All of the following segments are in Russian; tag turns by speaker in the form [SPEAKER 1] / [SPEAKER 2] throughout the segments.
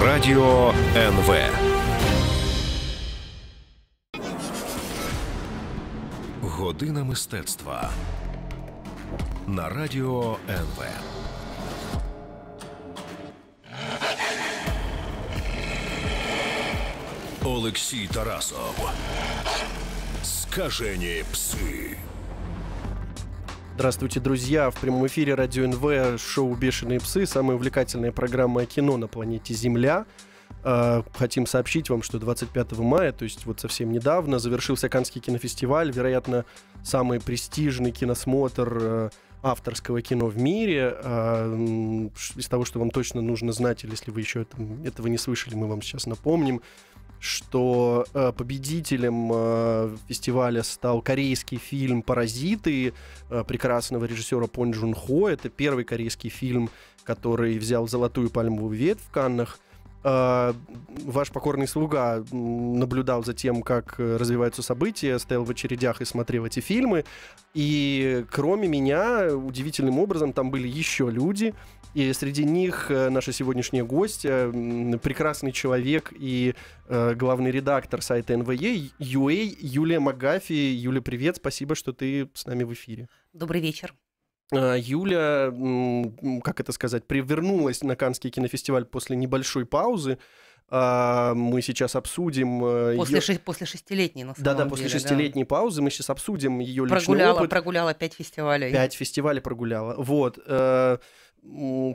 [SPEAKER 1] Радіо НВ. Година мистецтва на Радіо НВ. Олексій Тарасов. Скажені пси. Здравствуйте, друзья! В прямом эфире Радио НВ, шоу «Бешеные псы», самая увлекательная программа о кино на планете Земля. А, хотим сообщить вам, что 25 мая, то есть вот совсем недавно, завершился Каннский кинофестиваль, вероятно, самый престижный киносмотр э, авторского кино в мире. А, из того, что вам точно нужно знать, или если вы еще этого не слышали, мы вам сейчас напомним что э, победителем э, фестиваля стал корейский фильм «Паразиты» э, прекрасного режиссера Пон Джун Хо. Это первый корейский фильм, который взял «Золотую пальмовую ветвь» в Каннах. Э, ваш покорный слуга наблюдал за тем, как развиваются события, стоял в очередях и смотрел эти фильмы. И кроме меня, удивительным образом, там были еще люди, и среди них э, наша сегодняшняя гостья, э, прекрасный человек и э, главный редактор сайта НВЕ UA Юлия Магафи. Юля, привет, спасибо, что ты с нами в эфире. Добрый вечер. Юля, как это сказать, привернулась на Канский кинофестиваль после небольшой паузы. А, мы сейчас обсудим... После, ее... ши... после шестилетней, на самом Да-да, деле, после шестилетней паузы мы сейчас обсудим ее прогуляла, личный опыт.
[SPEAKER 2] Прогуляла пять фестивалей.
[SPEAKER 1] Пять фестивалей прогуляла. Вот.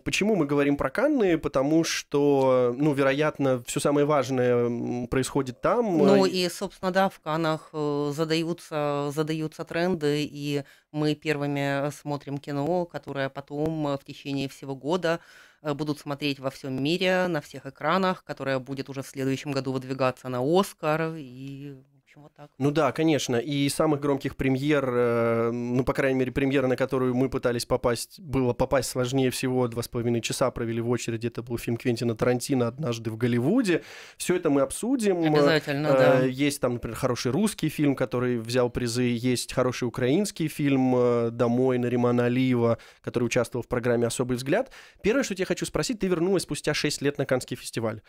[SPEAKER 1] Почему мы говорим про Канны? Потому что, ну, вероятно, все самое важное происходит там. А, ну и,
[SPEAKER 2] собственно, да, в Канах э, задаются, задаются тренды, и мы первыми э, смотрим кино, которое потом э, в течение всего года будут смотреть во всем мире, на всех экранах, которое будет уже в следующем году выдвигаться на Оскар
[SPEAKER 1] и общем, вот так. Ну да, конечно. И самых громких премьер, э, ну, по крайней мере, премьера, на которую мы пытались попасть, было попасть сложнее всего. Два с половиной часа провели в очереди. Это был фильм Квентина Тарантино «Однажды в Голливуде». Все это мы обсудим. Обязательно, э, да. Есть там, например, хороший русский фильм, который взял призы. Есть хороший украинский фильм э, «Домой» на Наримана Алиева, который участвовал в программе «Особый взгляд». Первое, что я хочу спросить, ты вернулась спустя 6 лет на Каннский фестиваль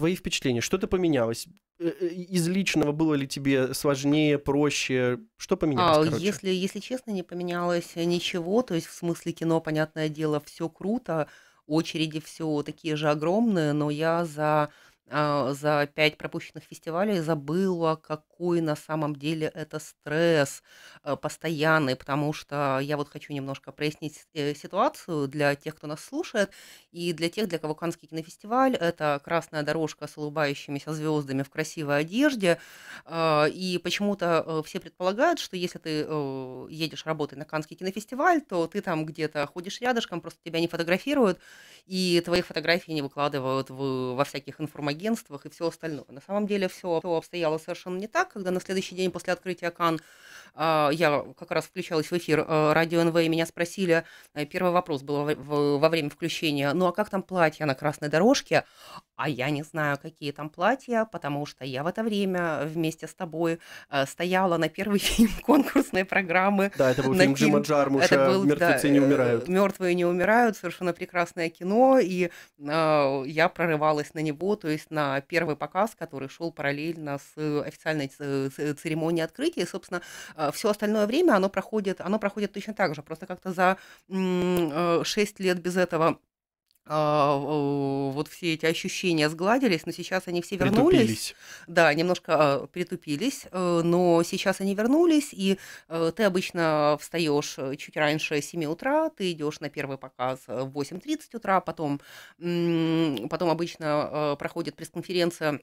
[SPEAKER 1] твои впечатления, что-то поменялось? Э, э, из личного было ли тебе сложнее, проще? Что поменялось? А, короче?
[SPEAKER 2] Если, если честно, не поменялось ничего. То есть в смысле кино, понятное дело, все круто, очереди все такие же огромные, но я за а, за пять пропущенных фестивалей забыла, какой на самом деле это стресс э, постоянный, потому что я вот хочу немножко прояснить э, ситуацию для тех, кто нас слушает, и для тех, для кого Канский кинофестиваль – это красная дорожка с улыбающимися звездами в красивой одежде, а, и почему-то э, все предполагают, что если ты едешь работать на Канский кинофестиваль, то ты там где-то ходишь рядышком, просто тебя не фотографируют, и твои фотографии не выкладывают в, во всяких информагентах, агентствах и все остальное. На самом деле все обстояло совершенно не так, когда на следующий день после открытия Кан а, я как раз включалась в эфир а, радио НВ, и меня спросили, э, первый вопрос был во время включения, ну а как там платья на красной дорожке? А я не знаю, какие там платья, потому что я в это время вместе с тобой э, стояла на первый фильм конкурсной программы. Да, это был фильм Джима Джармуша это был, «Мертвецы да, не э, умирают». «Мертвые не умирают», совершенно прекрасное кино, и э, я прорывалась на него, то есть на первый показ, который шел параллельно с официальной церемонией открытия. И, собственно, а, все остальное время оно проходит, оно проходит точно так же, просто как-то за 6 э, лет без этого а, э, вот все эти ощущения сгладились, но сейчас они все вернулись. Притупились. Да, немножко а, притупились, э, но сейчас они вернулись, и ты обычно встаешь чуть раньше 7 утра, ты идешь на первый показ в 8.30 утра, потом, потом обычно проходит пресс-конференция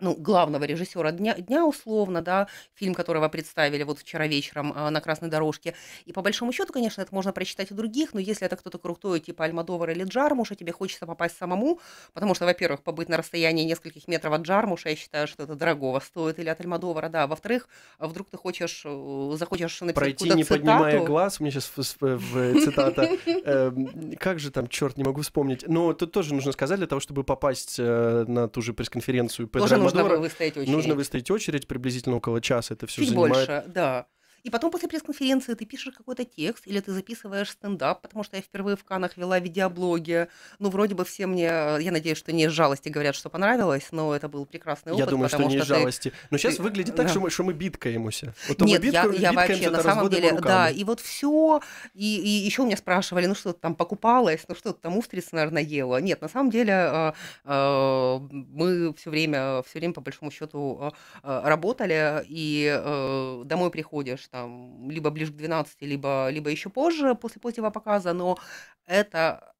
[SPEAKER 2] ну, главного режиссера дня, дня условно, да, фильм, которого представили вот вчера вечером а, на красной дорожке. И по большому счету, конечно, это можно прочитать у других, но если это кто-то крутой, типа Альмадовар или Джармуша, тебе хочется попасть самому, потому что, во-первых, побыть на расстоянии нескольких метров от Джармуша, я считаю, что это дорогого стоит, или от Альмадовара, да. Во-вторых, а вдруг ты хочешь, э, захочешь написать Пройти, не цитату. поднимая
[SPEAKER 1] глаз, у меня сейчас в цитата, эм, как же там, черт, не могу вспомнить. Но тут тоже нужно сказать, для того, чтобы попасть э, на ту же пресс-конференцию Педро нужно выстоять очередь. Нужно выстоять очередь приблизительно около часа. Это все Чуть занимает. больше,
[SPEAKER 2] да. И потом после пресс-конференции ты пишешь какой-то текст или ты записываешь стендап, потому что я впервые в Канах вела видеоблоги. Ну, вроде бы все мне, э, я надеюсь, что не из жалости говорят, что понравилось, но это был прекрасный опыт. Я думаю, что не из жалости. Но сейчас ты... выглядит так, да. что, мы,
[SPEAKER 1] что мы биткаемся. Вот Нет, биткаем, я, я вообще на самом деле, руками. да, и
[SPEAKER 2] вот все, и, и еще у меня спрашивали, ну что там покупалось, ну что там устриц, наверное, ела. Нет, на самом деле а, а, мы все время, все время по большому счету а, работали, и э, домой приходишь, там, либо ближе к 12, либо, либо еще позже, после позднего показа, но это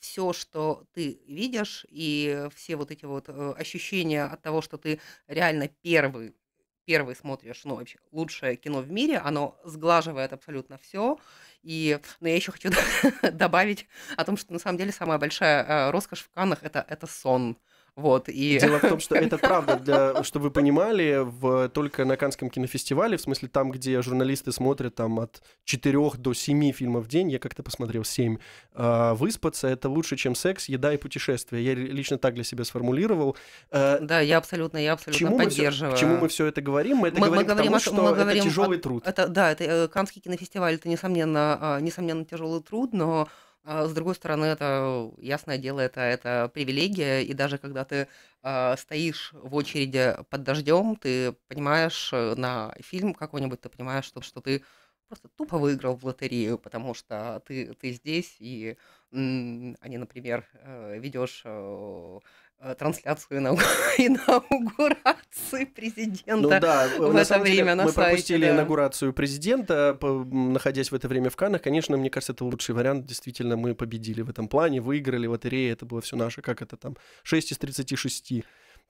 [SPEAKER 2] все, что ты видишь, и все вот эти вот э, ощущения от того, что ты реально первый, первый смотришь, ну, вообще, лучшее кино в мире, оно сглаживает абсолютно все. И, но я еще хочу добавить о том, что на самом деле самая большая э, роскошь в Каннах это, это сон. Вот, и... Дело в том, что это
[SPEAKER 1] правда, для, чтобы вы понимали, в, только на Канском кинофестивале, в смысле там, где журналисты смотрят там от 4 до 7 фильмов в день, я как-то посмотрел 7, э, а, выспаться это лучше, чем секс, еда и путешествия. Я лично так для себя сформулировал. Э, да, я абсолютно, я абсолютно чему поддерживаю. Мы к чему мы все это говорим? Мы это мы, говорим, мы говорим потому, о, что мы говорим это тяжелый о, труд.
[SPEAKER 2] Это, да, это, э, Канский кинофестиваль, это, несомненно, а, несомненно тяжелый труд, но а с другой стороны, это, ясное дело, это, это привилегия, и даже когда ты э, стоишь в очереди под дождем, ты понимаешь э, на фильм какой-нибудь, ты понимаешь, что, что ты просто тупо выиграл в лотерею, потому что ты, ты здесь, и а не, например, э, ведешь э, Э, трансляцию инаугурации ну президента ну, да. в на это время деле, на мы сайте. Мы пропустили да.
[SPEAKER 1] инаугурацию президента, находясь в это время в Каннах. Конечно, мне кажется, это лучший вариант. Действительно, мы победили в этом плане, выиграли лотерея, это было все наше, как это там, 6 из 36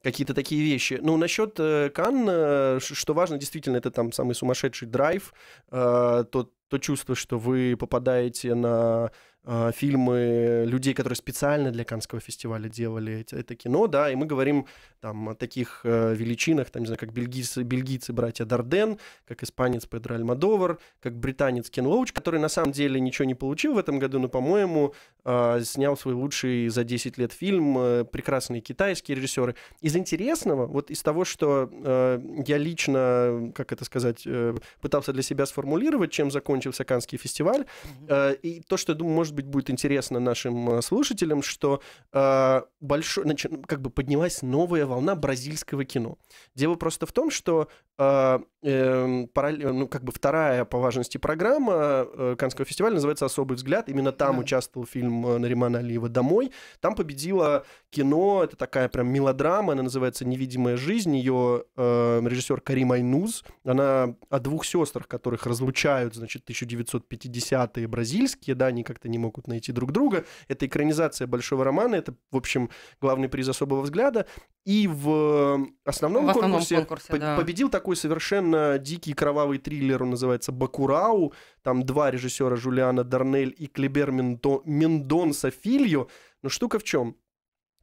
[SPEAKER 1] какие-то такие вещи. Ну, насчет э, Кан, э, что важно, действительно, это там самый сумасшедший драйв, э, то, то чувство, что вы попадаете на Э, фильмы людей, которые специально для Канского фестиваля делали это, это кино, да, и мы говорим там о таких э, величинах, там, не знаю, как бельгийцы, бельгийцы братья Дарден, как испанец Педро Альмадовар, как британец Кен Лоуч, который на самом деле ничего не получил в этом году, но, по-моему, э, снял свой лучший за 10 лет фильм, э, прекрасные китайские режиссеры. Из интересного, вот из того, что э, я лично, как это сказать, э, пытался для себя сформулировать, чем закончился Канский фестиваль, э, и то, что, думаю, может может быть, будет интересно нашим э, слушателям, что э, большой, значит, ну, как бы поднялась новая волна бразильского кино. Дело просто в том, что э, э, эм, параллель, ну, как бы вторая по важности программа э, Канского фестиваля называется «Особый взгляд». Именно там да. участвовал фильм э, Наримана Алиева «Домой». Там победило кино, это такая прям мелодрама, она называется «Невидимая жизнь». Ее э, режиссер Карим Айнуз, она о двух сестрах, которых разлучают, значит, 1950-е бразильские, да, они как-то не могут найти друг друга. Это экранизация большого романа, это, в общем, главный приз особого взгляда. И в эм, основном, в основном конкурсе, конкурсе по- да. победил такой совершенно дикий кровавый триллер, он называется «Бакурау». Там два режиссера Жулиана Дарнель и Клибер Мендо... Мендонса Фильо. Но штука в чем?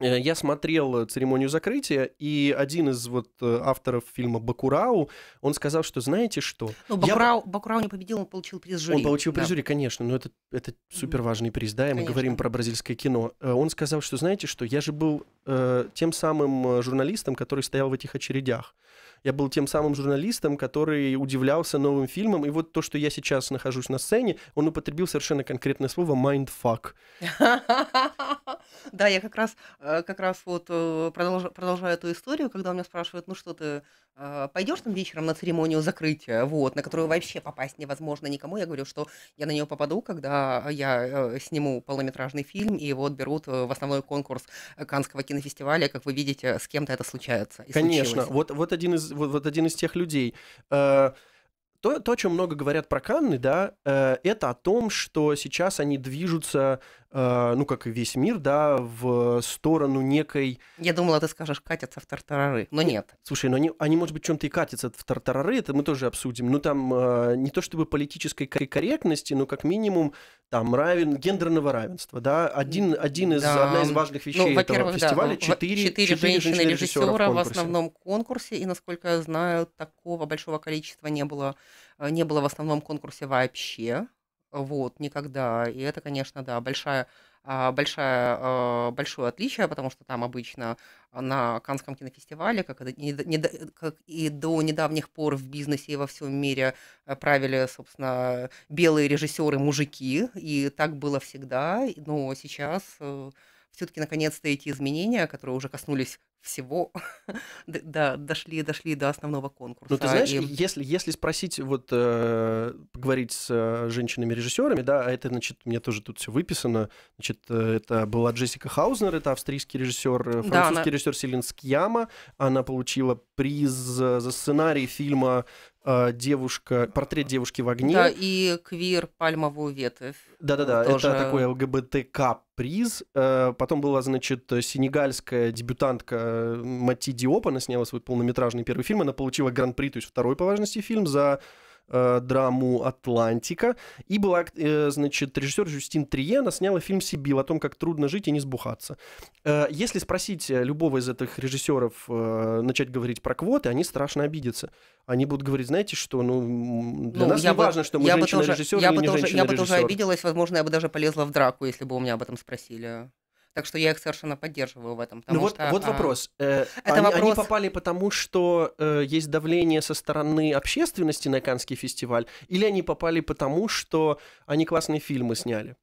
[SPEAKER 1] Э, я смотрел церемонию закрытия, и один из вот э, авторов фильма Бакурау, он сказал, что знаете что? Ну, Бакурау,
[SPEAKER 2] я... Бакурау не победил, он получил приз жюри. Он получил приз да. жюри,
[SPEAKER 1] конечно, но это, это супер важный приз, да, и мы говорим про бразильское кино. Э, он сказал, что знаете что, я же был э, тем самым журналистом, который стоял в этих очередях. Я был тем самым журналистом, который удивлялся новым фильмам. И вот то, что я сейчас нахожусь на сцене, он употребил совершенно конкретное слово «mindfuck».
[SPEAKER 2] Да, я как раз, э, как раз вот э, продолжаю, продолжаю эту историю, когда у меня спрашивают, ну что ты, э, пойдешь там вечером на церемонию закрытия, вот, на которую вообще попасть невозможно никому. Я говорю, что я на нее попаду, когда я сниму полнометражный фильм, и его отберут в основной конкурс Канского кинофестиваля. Как вы видите, с кем-то это случается. Конечно, вот,
[SPEAKER 1] вот, один из, вот, вот один из тех людей то, то, о чем много говорят про Канны, да, это о том, что сейчас они движутся Э, ну, как и весь мир, да, в сторону некой... Я думала, ты скажешь, катятся в тартарары, но нет. Слушай, но они, они может быть, чем-то и катятся в тартарары, это мы тоже обсудим, но ну, там э, не то чтобы политической корректности, но как минимум там равен, гендерного равенства, да, один, один из, да. одна из важных ну, вещей ну, этого фестиваля, четыре, да. четыре женщины-режиссера в, в основном
[SPEAKER 2] конкурсе, и, насколько я знаю, такого большого количества не было, э, не было в основном конкурсе вообще, вот, никогда. И это, конечно, да, большая а, большая, а, большое отличие, потому что там обычно на Канском кинофестивале, как это не и, как и до недавних пор в бизнесе и во всем мире э, правили, собственно, белые режиссеры-мужики, и так было всегда, но сейчас э, все-таки наконец-то эти изменения, которые уже коснулись всего да, дошли, дошли до основного конкурса. Ну, ты знаешь, и...
[SPEAKER 1] если, если спросить, вот э, поговорить с э, женщинами-режиссерами, да, а это, значит, мне тоже тут все выписано, значит, э, это была Джессика Хаузнер, это австрийский режиссер, э, французский да, она... режиссер Селин Скьяма, она получила приз э, за сценарий фильма э, девушка, портрет девушки в огне. Да,
[SPEAKER 2] и квир пальмовую ветвь. Да-да-да, тоже... это такой
[SPEAKER 1] ЛГБТК приз. Потом была, значит, сенегальская дебютантка Мати Диоп, она сняла свой полнометражный первый фильм, она получила гран-при, то есть второй по важности фильм за э, драму «Атлантика». И была, э, значит, режиссер Жюстин Трие, она сняла фильм «Сибил» о том, как трудно жить и не сбухаться. Э, если спросить любого из этих режиссеров начать говорить про квоты, они страшно обидятся. Они будут говорить, знаете, что ну, для ну, нас не бы, важно, что мы женщина-режиссер или не женщина-режиссер. Я бы тоже
[SPEAKER 2] обиделась, возможно, я бы даже полезла в драку, если бы у меня об этом спросили. Так что я их совершенно поддерживаю в этом. Ну вот, что, вот а... вопрос. Э, это они, вопрос. Они
[SPEAKER 1] попали потому, что э, есть давление со стороны общественности на Каннский фестиваль, или они попали потому, что они классные фильмы сняли?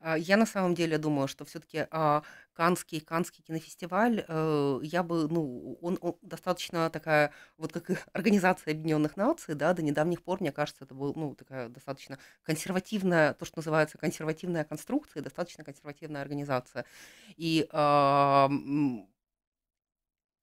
[SPEAKER 2] А, я на самом деле думаю, что все-таки а, Канский, Канский кинофестиваль, э, я бы, ну, он, он достаточно такая, вот как Организация Объединенных Наций, да, до недавних пор, мне кажется, это была, ну, такая достаточно консервативная, то, что называется консервативная конструкция, достаточно консервативная организация. И а,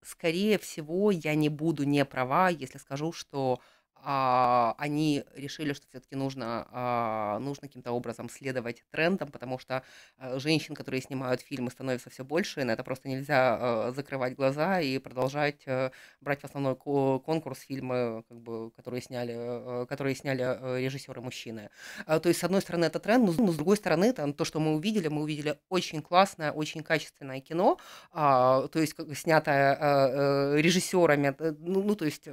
[SPEAKER 2] скорее всего, я не буду не права, если скажу, что а, они решили, что все-таки нужно, а, нужно каким-то образом следовать трендам, потому что э, женщин, которые снимают фильмы, становится все больше, и на это просто нельзя э, закрывать глаза и продолжать э, брать в основной конкурс фильмы, как бы, которые, сняли, которые сняли режиссеры-мужчины. То есть, с одной стороны, это тренд, но с другой стороны, там, то, что мы увидели, мы увидели очень классное, очень качественное кино, а, то есть, снятое режиссерами, ну, ну, то есть,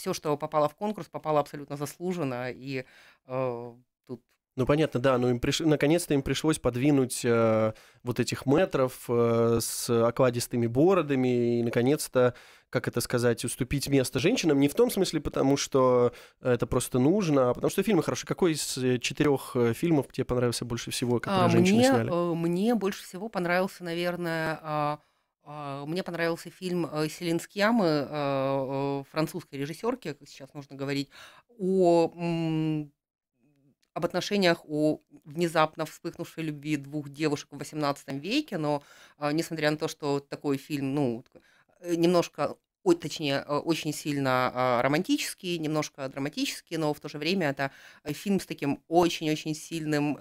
[SPEAKER 2] все, что попало в конкурс, попало абсолютно заслуженно, и э,
[SPEAKER 1] тут ну понятно, да, но ну, им приш... наконец-то им пришлось подвинуть э, вот этих метров э, с окладистыми бородами и наконец-то, как это сказать, уступить место женщинам. Не в том смысле, потому что это просто нужно, а потому что фильмы хорошие. Какой из э, четырех э, фильмов тебе понравился больше всего, которые а, женщины мне, сняли?
[SPEAKER 2] Э, мне больше всего понравился, наверное а, а, мне понравился фильм э, Селин Скьямы, э, э, французской режиссерки, как сейчас нужно говорить, о, об отношениях, о внезапно вспыхнувшей любви двух девушек в XVIII веке, но несмотря на то, что такой фильм, ну, немножко точнее, очень сильно а, романтический, немножко драматический, но в то же время это фильм с таким очень-очень сильным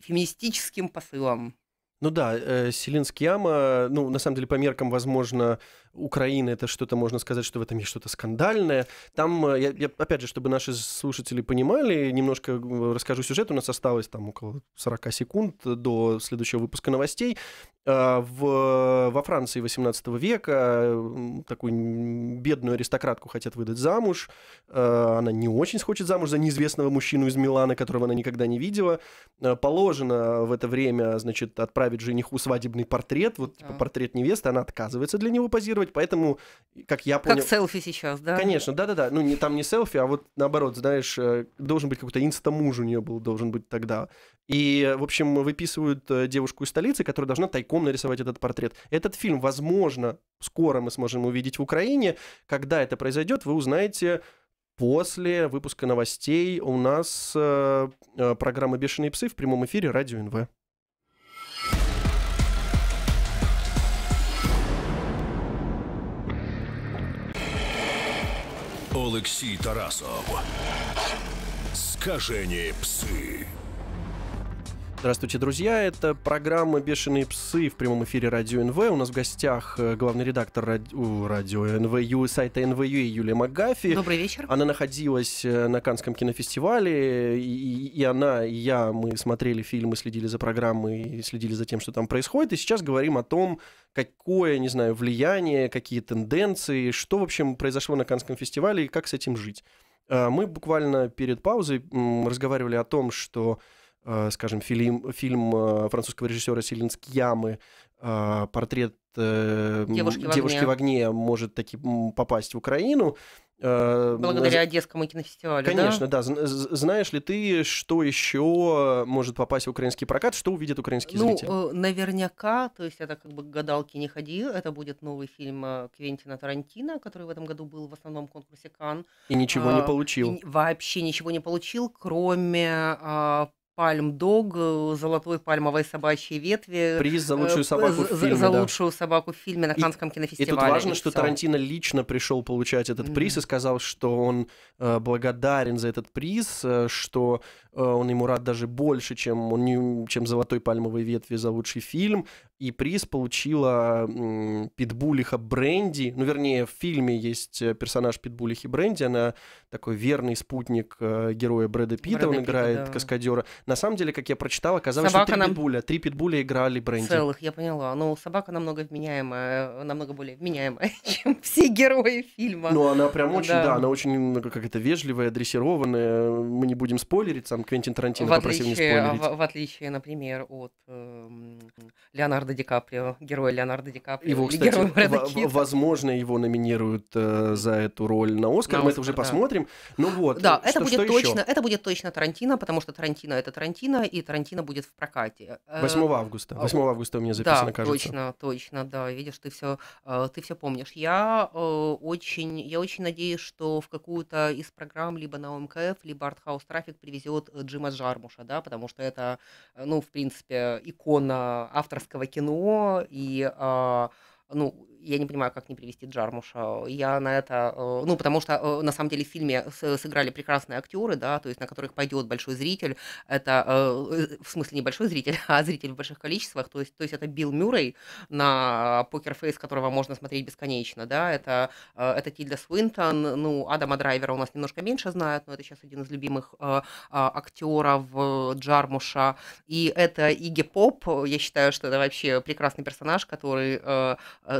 [SPEAKER 2] феминистическим посылом.
[SPEAKER 1] Ну да, э, Селинский яма, ну, на самом деле, по меркам, возможно, Украины это что-то, можно сказать, что в этом есть что-то скандальное. Там, э, я, я, опять же, чтобы наши слушатели понимали, немножко э, расскажу сюжет. У нас осталось там около 40 секунд до следующего выпуска новостей. А, в, во Франции 18 века такую бедную аристократку хотят выдать замуж. А, она не очень хочет замуж за неизвестного мужчину из Милана, которого она никогда не видела. А, положено в это время, значит, отправить жениху свадебный портрет, вот типа, портрет невесты. Она отказывается для него позировать фотографировать, поэтому, как я понял... Как селфи сейчас, да? Конечно, да-да-да. Ну, не, там не селфи, а вот наоборот, знаешь, э, должен быть какой-то инстамуж у нее был, должен быть тогда. И, э, в общем, выписывают э, девушку из столицы, которая должна тайком нарисовать этот портрет. Этот фильм, возможно, скоро мы сможем увидеть в Украине. Когда это произойдет, вы узнаете после выпуска новостей у нас э, программа «Бешеные псы» в прямом эфире «Радио НВ». Алексей Тарасов. Скажение псы. Здравствуйте, друзья. Это программа «Бешеные псы» в прямом эфире Радио НВ. У нас в гостях э, главный редактор ради... Радио НВЮ, сайта НВЮ Юлия МакГафи. Добрый вечер. Она находилась э, на Канском кинофестивале, и, и она, и я, мы смотрели фильмы, следили за программой, следили за тем, что там происходит. И сейчас говорим о том, какое, не знаю, влияние, какие тенденции, что, в общем, произошло на Канском фестивале и как с этим жить. А мы буквально перед паузой разговаривали о том, что Э, скажем, фильм, фильм э, французского режиссера Селинск Ямы, э, портрет девушки, девушки в, огне. в огне может таки попасть в Украину. Благодаря Одесскому кинофестивалю. Конечно, да? да. Знаешь ли ты, что еще может попасть в украинский прокат, что увидят украинские ну, зритель?
[SPEAKER 2] Наверняка, то есть это как бы гадалки не ходи, это будет новый фильм Квентина Тарантино, который в этом году был в основном конкурсе Кан.
[SPEAKER 1] И ничего а, не получил. И
[SPEAKER 2] вообще ничего не получил, кроме а, Пальм Дог, э, Золотой пальмовой собачьей ветви. Приз за э, лучшую собаку в фильме. За да. собаку в фильме на Канском и, кинофестивале. И тут важно, что Тарантино
[SPEAKER 1] лично пришел получать этот mm-hmm. приз и сказал, что он э, благодарен за этот приз, э, что э, он ему рад даже больше, чем, он, чем Золотой пальмовой ветви за лучший фильм и приз получила Питбулиха Бренди. Ну, вернее, в фильме есть э, персонаж Питбулихи Бренди. Она такой верный спутник э, героя Брэда Питта. Брэда он Питта, играет да. каскадера. На самом деле, как я прочитал, оказалось, собака что три нам... Питбуля. Три Питбуля играли Бренди. Целых,
[SPEAKER 2] я поняла. Но ну, собака намного вменяемая, э, намного более вменяемая, чем все герои фильма. Ну, она прям очень, да, да она
[SPEAKER 1] очень ну, как это вежливая, дрессированная. Мы не будем спойлерить, сам Квентин Тарантино в попросил отличие, не спойлерить. В,
[SPEAKER 2] в отличие, например, от э, Леонардо Леонардо Ди Каприо, герой Леонардо Ди Каприо. Его, кстати, в-
[SPEAKER 1] возможно, его номинируют э, за эту роль на Оскар, на мы Оскар, это уже да. посмотрим. Ну вот. Да, что, это будет что точно, еще?
[SPEAKER 2] это будет точно Тарантино, потому что Тарантино это Тарантино, и Тарантино будет в прокате. 8 э, августа. 8 а, августа у меня записано, да, кажется. Точно, точно, да. Видишь, ты все, э, ты все помнишь. Я э, очень, я очень надеюсь, что в какую-то из программ либо на ОМКФ, либо Артхаус Трафик привезет Джима Джармуша, да, потому что это, ну, в принципе, икона авторского кино кино и а, ну, я не понимаю, как не привести Джармуша. Я на это, э, ну, потому что э, на самом деле в фильме сыграли прекрасные актеры, да, то есть на которых пойдет большой зритель. Это, э, в смысле, не большой зритель, а зритель в больших количествах. То есть, то есть это Билл Мюррей на покерфейс, которого можно смотреть бесконечно, да, это, это Тильда Свинтон, ну, Адама Драйвера у нас немножко меньше знают, но это сейчас один из любимых а, актеров Джармуша. И это Иги Поп, я считаю, что это вообще прекрасный персонаж, который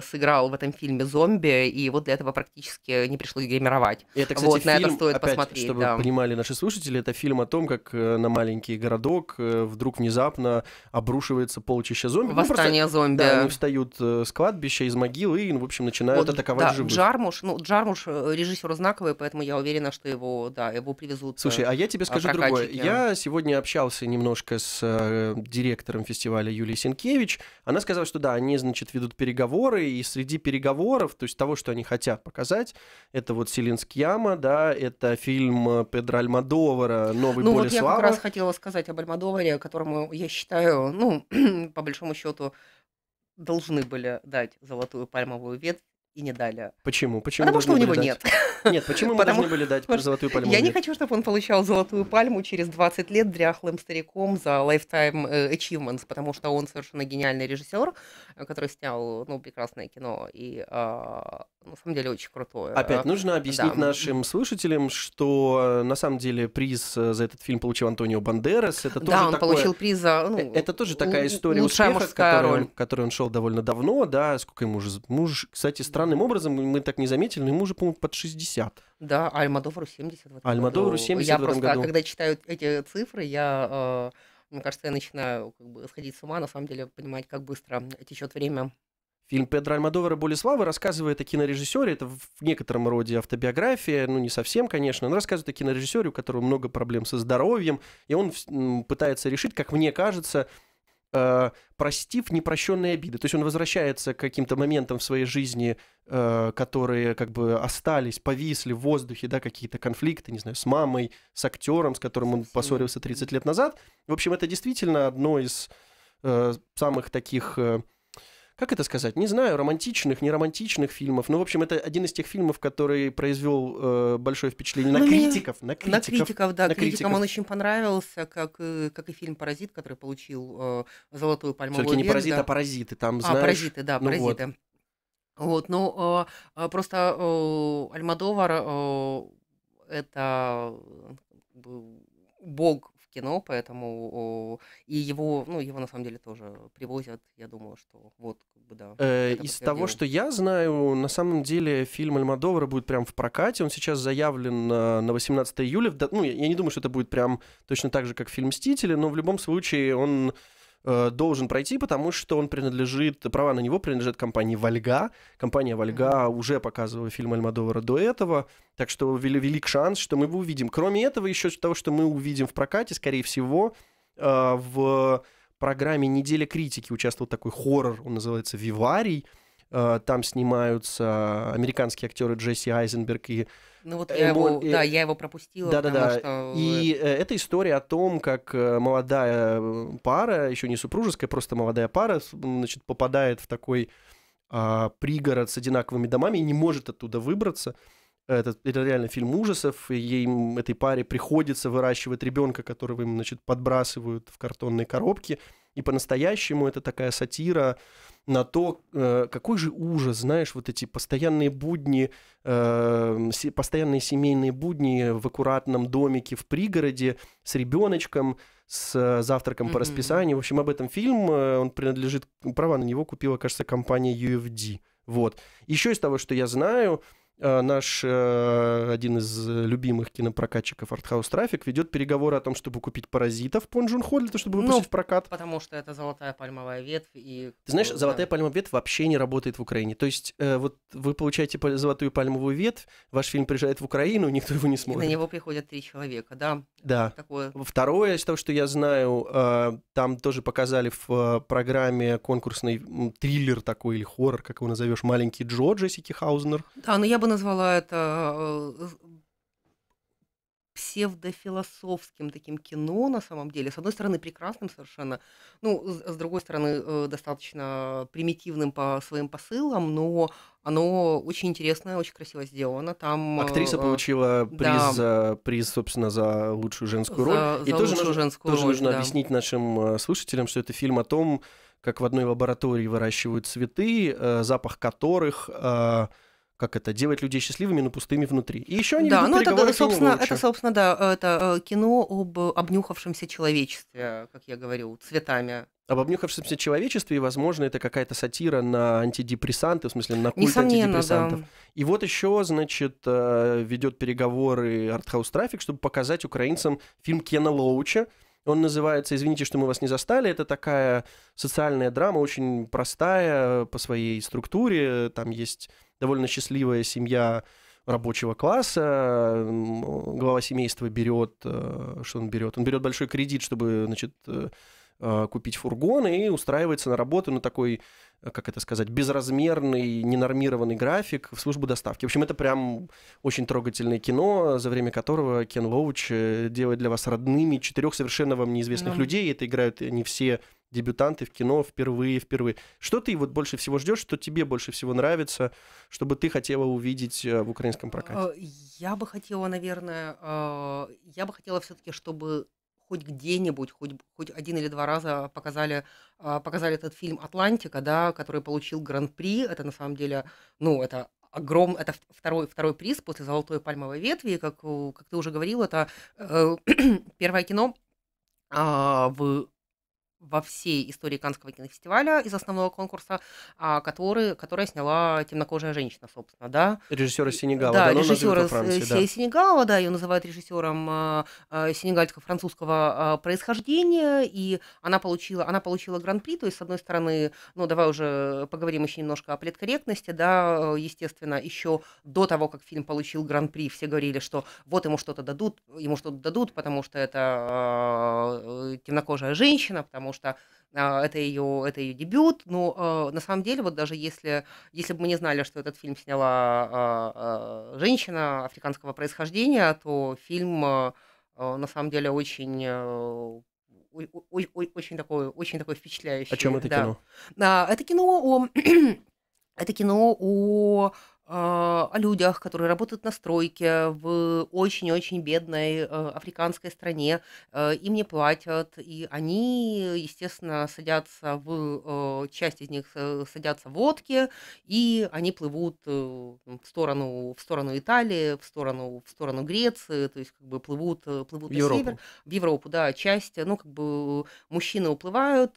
[SPEAKER 2] сыграл играл в этом фильме зомби, и вот для этого практически не
[SPEAKER 1] пришлось геймировать. это, кстати, вот, фильм, на это стоит опять, посмотреть. Чтобы да. понимали наши слушатели, это фильм о том, как э, на маленький городок э, вдруг внезапно обрушивается полчища зомби. Восстание ну, просто, зомби. Да, они встают э, с кладбища, из могилы и, ну, в общем, начинают вот, атаковать да, живых.
[SPEAKER 2] Джармуш, ну, Джармуш режиссер знаковый, поэтому я уверена, что его, да, его привезут. Слушай, а я тебе скажу прокачки. другое. Я
[SPEAKER 1] сегодня общался немножко с директором фестиваля Юлией Сенкевич. Она сказала, что да, они, значит, ведут переговоры, и среди среди переговоров, то есть того, что они хотят показать, это вот Селинский Яма, да, это фильм э, Педро Альмадовара «Новый ну, более вот я слава». как раз
[SPEAKER 2] хотела сказать об Альмадоваре, которому, я считаю, ну, по большому счету, должны были дать золотую пальмовую ветвь и не дали.
[SPEAKER 1] Почему? Почему? Потому что у него дать? нет.
[SPEAKER 2] Нет, почему мы Потому... должны были дать золотую пальму? Я не хочу, чтобы он получал золотую пальму через 20 лет дряхлым стариком за Lifetime э, Achievements, потому что он совершенно гениальный режиссер, э, который снял ну, прекрасное кино. И а, на самом деле очень крутое. Опять нужно объяснить да. нашим
[SPEAKER 1] слушателям, что э, на самом деле приз э, за этот фильм получил Антонио Бандерас. Это тоже да, он такое... получил приз за... Ну, э, это тоже такая история успеха, которой, роль. Он, шел довольно давно, да, сколько ему уже... Муж, кстати, странным образом, мы так не заметили, но ему уже, по-моему, под 60.
[SPEAKER 2] Да, Альмадовру 70 в
[SPEAKER 1] этом Альмадовру 70 я в этом просто, году. когда
[SPEAKER 2] читаю эти цифры, я... мне кажется, я начинаю как бы, сходить с ума, на самом деле, понимать, как быстро течет
[SPEAKER 1] время Фильм Педро Альмадовара «Боли славы» рассказывает о кинорежиссере, это в некотором роде автобиография, ну не совсем, конечно, он рассказывает о кинорежиссере, у которого много проблем со здоровьем, и он пытается решить, как мне кажется, э, простив непрощенные обиды. То есть он возвращается к каким-то моментам в своей жизни, э, которые как бы остались, повисли в воздухе, да, какие-то конфликты, не знаю, с мамой, с актером, с которым он поссорился 30 лет назад. В общем, это действительно одно из э, самых таких... Э, как это сказать, не знаю, романтичных, неромантичных фильмов. Ну, в общем, это один из тех фильмов, который произвел э, большое впечатление на ну, критиков, на критиков. На критиков, да. На критикам критиков. он очень
[SPEAKER 2] понравился, как, как и фильм «Паразит», который получил э, золотую пальмовую Все-таки не «Паразит», да. а «Паразиты», там, а, знаешь... А, «Паразиты», да, ну «Паразиты». вот. вот, ну, э, э просто э, Альмадовар э, это э, бог кино, поэтому и его, ну, его на самом деле тоже привозят, я думаю, что вот, как бы, да. Э, из того, что
[SPEAKER 1] я знаю, на самом деле фильм Альмадовара будет прям в прокате, он сейчас заявлен э, на 18 июля, ну, я не думаю, что это будет прям точно так же, как фильм «Мстители», но в любом случае он Э, должен пройти, потому что он принадлежит, права на него принадлежат компании «Вольга». Компания «Вольга» уже показывала фильм Альмадовара до этого, так что вели, велик шанс, что мы его увидим. Кроме этого, еще того, что мы увидим в прокате, скорее всего, э, в программе «Неделя критики» участвовал такой хоррор, он называется «Виварий», э, там снимаются американские актеры Джесси Айзенберг и
[SPEAKER 2] ну вот э, я его, э, да, я его пропустила. Да, да, да. И
[SPEAKER 1] э, это история о том, как э, молодая пара, еще не супружеская, просто молодая пара, значит, попадает в такой а, пригород с одинаковыми домами и не может оттуда выбраться. Это, это реально фильм ужасов. Ей, этой паре приходится выращивать ребенка, которого им, значит, подбрасывают в картонные коробки и по-настоящему это такая сатира на то, э, какой же ужас, знаешь, вот эти постоянные будни, эм, постоянные семейные будни в аккуратном домике в пригороде с ребеночком, с э, завтраком mm-hmm. по расписанию. В общем, об этом фильм, э, он принадлежит, права на него купила, кажется, компания UFD. Вот. Еще из того, что я знаю, Э, наш э, один из любимых кинопрокатчиков Артхаус Трафик ведет переговоры о том, чтобы купить «Паразитов» Пон Джун Хо для того, чтобы ну, выпустить ну, в
[SPEAKER 2] прокат. Потому что это «Золотая пальмовая ветвь» и... Ты знаешь, «Золотая
[SPEAKER 1] пальмовая ветвь» вообще не работает в Украине. То есть э, вот вы получаете «Золотую пальмовую ветвь», ваш фильм приезжает в Украину, никто его не смотрит. И на него
[SPEAKER 2] приходят три человека, да?
[SPEAKER 1] Да. Такое... Второе, из того, что я знаю, там тоже показали в программе конкурсный триллер такой или хоррор, как его назовешь, «Маленький Джо» Джессики Хаузнер.
[SPEAKER 2] Да, но я бы назвала это э, псевдофилософским таким кино на самом деле. С одной стороны, прекрасным совершенно, ну, с другой стороны, э, достаточно примитивным по своим посылам, но оно очень интересное, очень красиво сделано. Там актриса э, получила приз, да,
[SPEAKER 1] за, приз собственно, за лучшую женскую роль. За, и за тоже нужно, женскую тоже роль, нужно да. объяснить нашим слушателям, что это фильм о том, как в одной лаборатории выращивают цветы, запах которых как это, делать людей счастливыми, но пустыми внутри. И еще они да, ну это, собственно, это,
[SPEAKER 2] собственно, да, это э, кино об обнюхавшемся человечестве, как я говорил, цветами
[SPEAKER 1] об обнюхавшемся человечестве, и, возможно, это какая-то сатира на антидепрессанты, в смысле, на культ Несомненно, антидепрессантов. Да. И вот еще, значит, э, ведет переговоры Артхаус Трафик, чтобы показать украинцам фильм Кена Лоуча. Он называется «Извините, что мы вас не застали». Это такая социальная драма, очень простая по своей структуре. Там есть довольно счастливая семья рабочего класса, глава семейства берет, э, что он берет? Он берет большой кредит, чтобы, значит, э, э, купить фургон и устраивается на работу на такой, как это сказать, безразмерный, ненормированный график в службу доставки. В общем, это прям очень трогательное кино, за время которого Кен Лоуч делает для вас родными четырех совершенно вам неизвестных ну... людей. Это играют не все дебютанты в кино впервые, впервые. Что ты вот больше всего ждешь, что тебе больше всего нравится, чтобы ты хотела увидеть э, в украинском прокате?
[SPEAKER 2] Э, я бы хотела, наверное, э, я бы хотела все-таки, чтобы хоть где-нибудь, хоть, хоть один или два раза показали, показали этот фильм «Атлантика», да, который получил Гран-при. Это на самом деле, ну, это огром, это второй, второй приз после «Золотой пальмовой ветви». Как, как ты уже говорил, это первое кино а, в во всей истории Канского кинофестиваля из основного конкурса, а, который, которая сняла темнокожая женщина, собственно, да.
[SPEAKER 1] Режиссера Сенегала, да, да режиссера э, да.
[SPEAKER 2] Сенегала, да, ее называют режиссером а, а, сенегальско-французского происхождения, и она получила, она получила гран-при, то есть, с одной стороны, ну, давай уже поговорим еще немножко о политкорректности, да, э, естественно, еще до того, как фильм получил гран-при, все говорили, что вот ему что-то дадут, ему что-то дадут, потому что это э, темнокожая женщина, потому потому что а, это ее, это ее дебют, но ну, а, на самом деле, вот даже если, если бы мы не знали, что этот фильм сняла а, женщина африканского происхождения, то фильм на самом деле очень очень такой, очень такой впечатляющий. О чем это да. кино? Это кино о это кино о а, о людях, которые работают на стройке в очень-очень бедной э, африканской стране, э, им не платят, и они, естественно, садятся в, э, часть из них садятся в водке, и они плывут в сторону, в сторону Италии, в сторону, в сторону Греции, то есть как бы плывут, плывут в Европу. север, в Европу, да, часть, ну, как бы мужчины уплывают,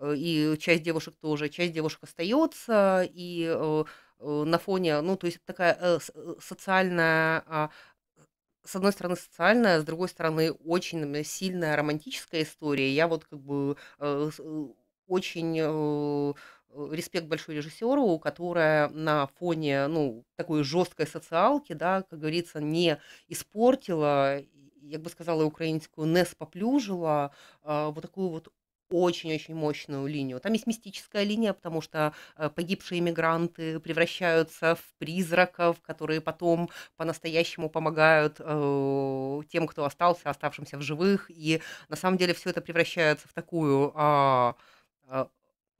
[SPEAKER 2] Э, и часть девушек тоже, часть девушек остается, и э, э, на фоне, ну, то есть такая социальная, а, с одной стороны социальная, с другой стороны очень сильная романтическая история. Я вот как бы очень респект большой режиссеру, которая на фоне, ну, такой жесткой социалки, да, как говорится, не испортила, я бы сказала, украинскую не споплюжила, а, вот такую вот очень-очень мощную линию. Там есть мистическая линия, потому что э, погибшие иммигранты превращаются в призраков, которые потом по-настоящему помогают э, тем, кто остался, оставшимся в живых. И на самом деле все это превращается в такую э,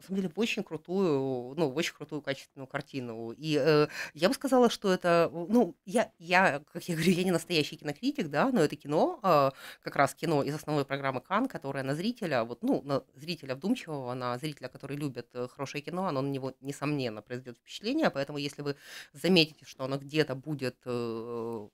[SPEAKER 2] на самом деле, в очень крутую, ну, в очень крутую качественную картину. И э, я бы сказала, что это, ну, я, я, как я говорю, я не настоящий кинокритик, да, но это кино, э, как раз кино из основной программы Кан, которая на зрителя, вот, ну, на зрителя вдумчивого, на зрителя, который любит э, хорошее кино, оно на него, несомненно, произведет впечатление, поэтому если вы заметите, что оно где-то будет э,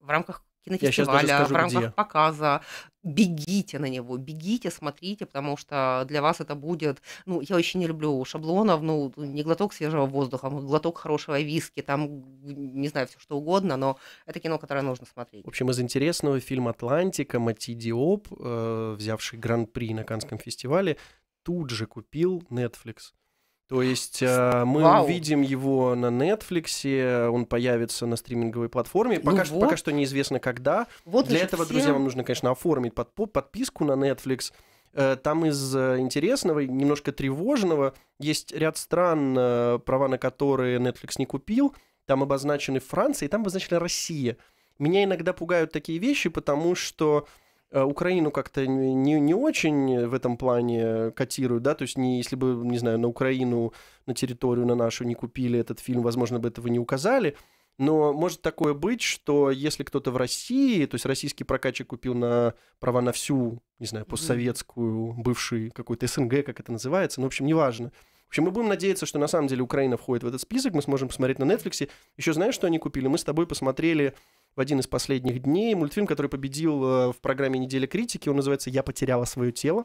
[SPEAKER 2] в рамках кинофестиваля, расскажу, в рамках где. показа. Бегите на него, бегите, смотрите, потому что для вас это будет... Ну, я очень не люблю шаблонов, ну, не глоток свежего воздуха, а глоток хорошего виски, там, не знаю, все что угодно, но это кино, которое нужно смотреть. В
[SPEAKER 1] общем, из интересного фильм «Атлантика» Мати Диоп, э, взявший гран-при на Канском фестивале, тут же купил Netflix. То есть э, мы Вау. увидим его на Netflix, он появится на стриминговой платформе. Ну пока, ну что, вот. пока что неизвестно когда. Вот Для этого, всем... друзья, вам нужно, конечно, оформить под, подписку на Netflix. Э, там из э, интересного, и немножко тревожного, есть ряд стран, э, права на которые Netflix не купил. Там обозначены Франция, и там обозначена Россия. Меня иногда пугают такие вещи, потому что Э, Украину как-то не, не очень в этом плане котируют, да, то есть не, если бы, не знаю, на Украину, на территорию, на нашу не купили этот фильм, возможно, бы этого не указали, но может такое быть, что если кто-то в России, то есть российский прокатчик купил на права на всю, не знаю, постсоветскую, бывший какой-то СНГ, как это называется, ну, в общем, неважно. В общем, мы будем надеяться, что на самом деле Украина входит в этот список, мы сможем посмотреть на Netflix. Еще знаешь, что они купили? Мы с тобой посмотрели в один из последних дней. Мультфильм, который победил э, в программе «Неделя критики», он называется «Я потеряла свое тело».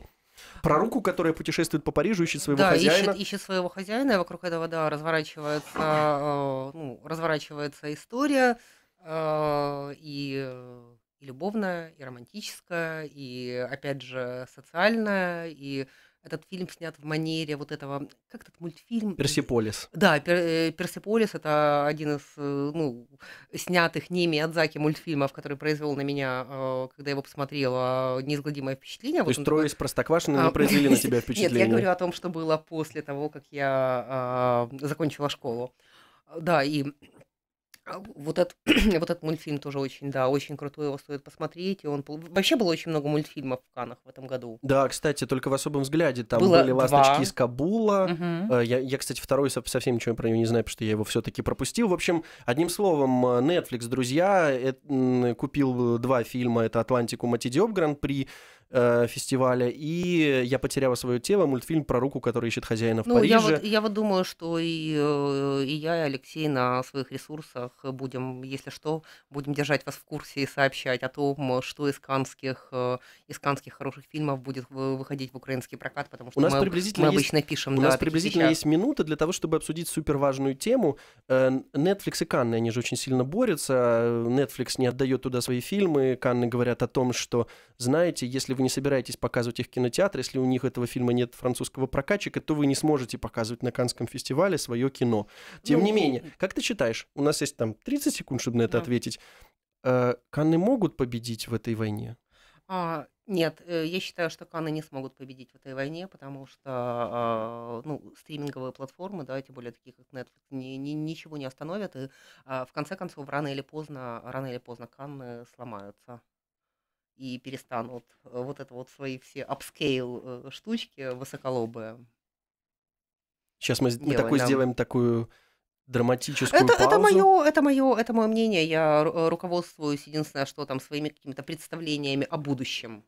[SPEAKER 1] Про руку, которая путешествует по Парижу, ищет своего да, хозяина. Ищет,
[SPEAKER 2] ищет своего хозяина, и вокруг этого, да, разворачивается, э, ну, разворачивается история, э, и, и любовная, и романтическая, и, опять же, социальная, и этот фильм снят в манере вот этого,
[SPEAKER 1] как этот мультфильм? Персиполис.
[SPEAKER 2] Да, пер, э, Персиполис это один из э, ну, снятых Неми Адзаки мультфильмов, который произвел на меня, э, когда я его посмотрела, неизгладимое впечатление. То вот есть трое из
[SPEAKER 1] Простоквашино а, не произвели на тебя впечатление? Нет, я говорю
[SPEAKER 2] о том, что было после того, как я а, закончила школу. Да, и а, вот этот, вот этот мультфильм тоже очень, да, очень крутой, его стоит посмотреть. И он вообще было очень много мультфильмов в Канах в этом году.
[SPEAKER 1] Да, кстати, только в особом взгляде там было были ласточки два. из Кабула. Угу. Я, я, кстати, второй совсем ничего про него не знаю, потому что я его все-таки пропустил. В общем, одним словом, э, Netflix, друзья, э, купил два фильма: это Атлантику Матидиоб Гран-при Э, фестиваля, и «Я потеряла свое тело», мультфильм про руку, который ищет хозяина в ну, Париже. Я вот,
[SPEAKER 2] я вот думаю, что и, э, и я, и Алексей на своих ресурсах будем, если что, будем держать вас в курсе и сообщать о том, что из канских, э, из канских хороших фильмов будет выходить в украинский прокат, потому что у нас мы, приблизительно мы есть, пишем. У да, приблизительно сейчас. есть
[SPEAKER 1] минута для того, чтобы обсудить суперважную тему. Netflix и Канны, они же очень сильно борются. Netflix не отдает туда свои фильмы. Канны говорят о том, что, знаете, если вы не собираетесь показывать их в кинотеатр, если у них этого фильма нет французского прокатчика, то вы не сможете показывать на Канском фестивале свое кино. Тем ну, не менее, как ты считаешь, у нас есть там 30 секунд, чтобы на это да. ответить, э, Канны могут победить в этой войне?
[SPEAKER 2] А, нет, э, я считаю, что Канны не смогут победить в этой войне, потому что а, ну, стриминговые платформы, да, тем более такие как Netflix, ни, ни, ничего не остановят, и а, в конце концов рано или поздно, рано или поздно Канны сломаются и перестанут э, вот это вот свои все апскейл э, штучки высоколобые.
[SPEAKER 1] Сейчас мы, делаем, мы такую сделаем такую драматическую это, паузу. Это мое,
[SPEAKER 2] это мое, это мое мнение. Я э, руководствуюсь единственное, что там своими какими-то представлениями о будущем.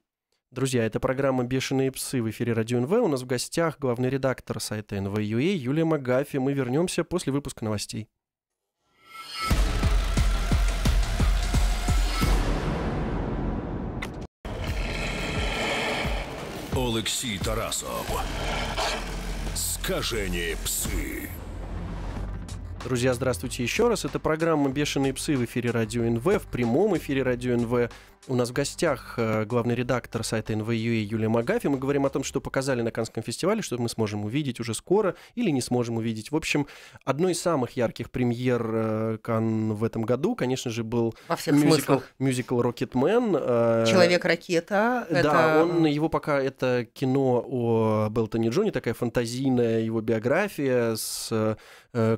[SPEAKER 1] Друзья, это программа «Бешеные псы» в эфире Радио НВ. У нас в гостях главный редактор сайта НВ.ЮА Юлия Магафи. Мы вернемся после выпуска новостей. Олексій Тарасов. Скажені псы. Друзья, здравствуйте еще раз. Это программа «Бешеные псы» в эфире Радио НВ, в прямом эфире Радио НВ. У нас в гостях э, главный редактор сайта НВЮ Юлия Магафи. Мы говорим о том, что показали на Канском фестивале, что мы сможем увидеть уже скоро или не сможем увидеть. В общем, одной из самых ярких премьер э, Кан в этом году, конечно же, был мюзикл, мюзикл «Рокетмен». Э, «Человек-ракета». Да, это... он, его пока это кино о Белтоне Джоне, такая фантазийная его биография с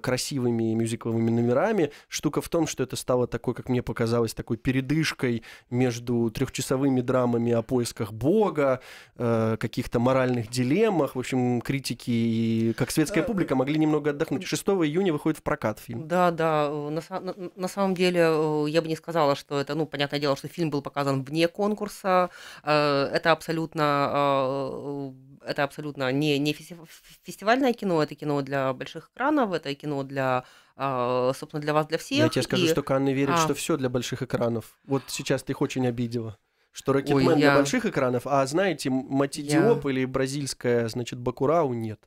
[SPEAKER 1] красивыми мюзикловыми номерами. Штука в том, что это стало такой, как мне показалось, такой передышкой между между трехчасовыми драмами о поисках Бога, э, каких-то моральных дилеммах. В общем, критики и как светская э, публика могли немного отдохнуть. 6 июня выходит в прокат фильм.
[SPEAKER 2] Да, да. Э, на, на, на самом деле, э, я бы не сказала, что это, ну, понятное дело, что фильм был показан вне конкурса. Э, это абсолютно э, это абсолютно не, не фестивальное кино, это кино для больших экранов, это кино для, а, собственно, для вас, для всех. Я тебе скажу, и... что Канны верит, а... что
[SPEAKER 1] все для больших экранов. Вот сейчас ты их очень обидела что Рокетмен я... для больших экранов, а знаете, Матидиоп я... или бразильская, значит, Бакурау нет.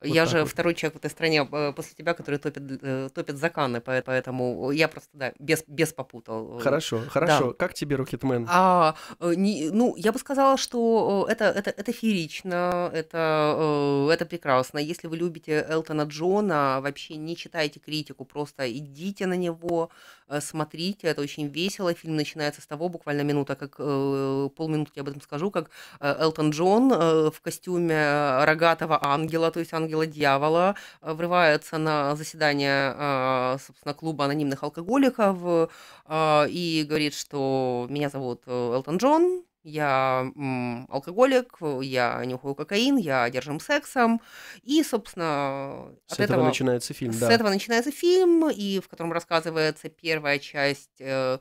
[SPEAKER 1] Вот я же
[SPEAKER 2] вот. второй человек в этой стране э, после тебя, который топит, э, топит заканы, поэтому я просто, да, без, без
[SPEAKER 1] попутал. Хорошо, хорошо. Да. Как тебе Рокетмен?
[SPEAKER 2] А, э, не, ну, я бы сказала, что это, это, это феерично, это, это прекрасно. Если вы любите Элтона Джона, вообще не читайте критику, просто идите на него, Э, смотрите, это очень весело. Фильм начинается с того, буквально минута, как э, полминутки об этом скажу, как э, Элтон Джон в костюме рогатого ангела, то есть ангела-дьявола, врывается на заседание, собственно, клуба анонимных алкоголиков и говорит, что меня зовут Элтон Джон, я алкоголик, э, я нюхаю кокаин, я держим сексом. И, собственно, с от этого, начинается фильм, с да. С этого начинается фильм, и в котором рассказывается первая часть э,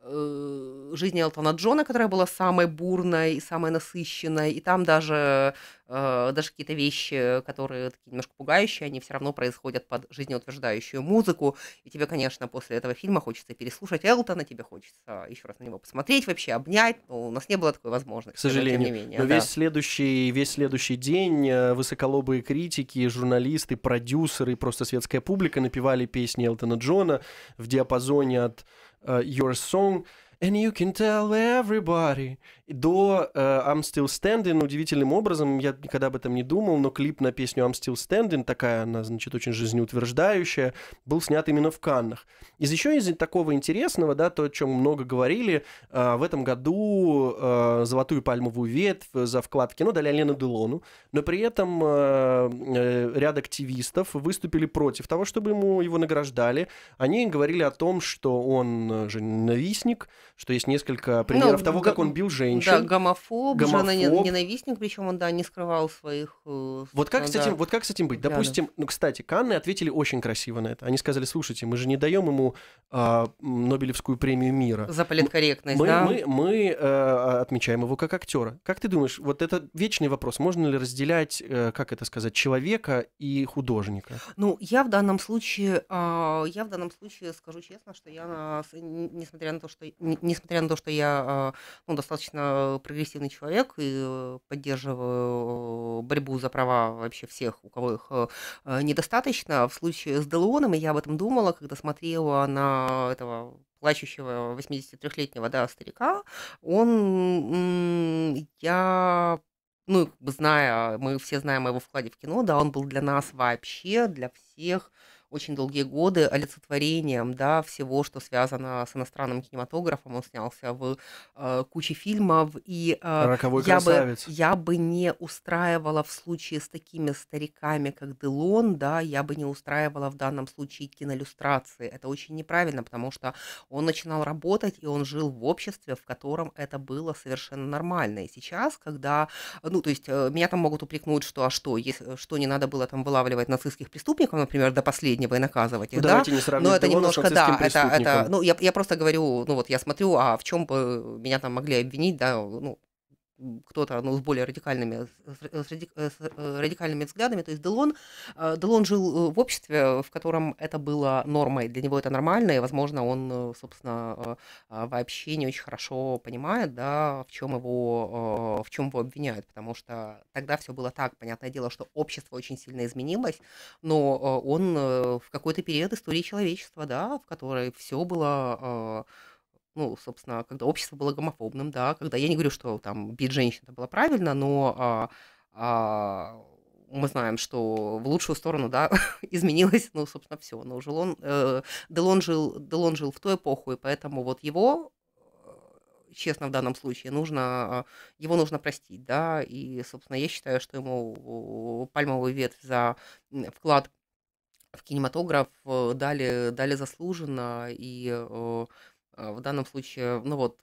[SPEAKER 2] Э, жизни Элтона Джона, которая была самой бурной и самой насыщенной, и там даже, э, даже какие-то вещи, которые такие немножко пугающие, они все равно происходят под жизнеутверждающую музыку, и тебе, конечно, после этого фильма хочется переслушать Элтона, тебе хочется еще раз на него посмотреть, вообще обнять, но ну, у нас не было такой возможности.
[SPEAKER 1] К сожалению, но, тем не менее, но да. весь, следующий, весь следующий день э, высоколобые критики, журналисты, продюсеры и просто светская публика напевали песни Элтона Джона в диапазоне от Uh, your song And you can tell everybody. И до uh, I'm Still Standing удивительным образом, я никогда об этом не думал, но клип на песню I'm Still Standing, такая она, значит, очень жизнеутверждающая, был снят именно в Каннах. Из еще из такого интересного, да, то, о чем много говорили, uh, в этом году uh, «Золотую пальмовую ветвь» за вклад в кино дали Алену Делону, но при этом uh, ряд активистов выступили против того, чтобы ему его награждали. Они говорили о том, что он же ненавистник, что есть несколько ну, примеров ну, того, как он бил женщин. Да, гомофоб, гомофоб.
[SPEAKER 2] ненавистник, причем он, да, не скрывал своих... Э, вот как, да, с, этим, вот
[SPEAKER 1] как с этим быть? Допустим, ну, кстати, Канны ответили очень красиво на это. Они сказали, слушайте, мы же не даем ему а, Нобелевскую премию мира. За политкорректность, мы, да? Мы, мы э, а, отмечаем его как актера. Как ты думаешь, вот это вечный вопрос, можно ли разделять, э, как это сказать, человека и художника?
[SPEAKER 2] Ну, я в данном случае, а, я в данном случае скажу честно, что я, несмотря на то, что несмотря на то, что я э, ну, достаточно э, прогрессивный человек и э, поддерживаю борьбу за права вообще всех, у кого их недостаточно, в случае с Делуоном, и я об этом думала, когда смотрела на этого плачущего 83-летнего да, старика, он, я ну, зная, мы все знаем его вкладе в кино, да, он был для нас вообще, для всех, очень долгие годы олицетворением да, всего, что связано с иностранным кинематографом. Он снялся в э, куче фильмов. И э, Роковой я, красавец. бы, я бы не устраивала в случае с такими стариками, как Делон, да, я бы не устраивала в данном случае кинолюстрации. Это очень неправильно, потому что он начинал работать, и он жил в обществе, в котором это было совершенно нормально. И сейчас, когда, ну, то есть, э, меня там могут упрекнуть, что, а что, если, что не надо было там вылавливать нацистских преступников, например, до последнего, среднего и наказывать их. Ну, да? не сравнивать Но это немножко, да, это, это, ну, я, я просто говорю, ну, вот я смотрю, а в чем бы меня там могли обвинить, да, ну, кто-то ну, с более радикальными, э, с, ради, э, с э, радикальными взглядами. То есть Делон, Делон жил в обществе, в котором это было нормой. Для него это нормально, и, возможно, он, собственно, вообще не очень хорошо понимает, да, в чем его, в чем его обвиняют, потому что тогда все было так. Понятное дело, что общество очень сильно изменилось, но он в какой-то период истории человечества, да, в которой все было ну, собственно, когда общество было гомофобным, да, когда я не говорю, что там бить женщин это было правильно, но а, а, мы знаем, что в лучшую сторону, да, изменилось, ну, собственно, все. Но жил он, э, Делон жил, Делон жил в ту эпоху, и поэтому вот его э, честно в данном случае, нужно, э, его нужно простить, да, и, собственно, я считаю, что ему э, пальмовый ветвь за вклад в кинематограф дали, дали заслуженно, и а, в данном случае, ну вот,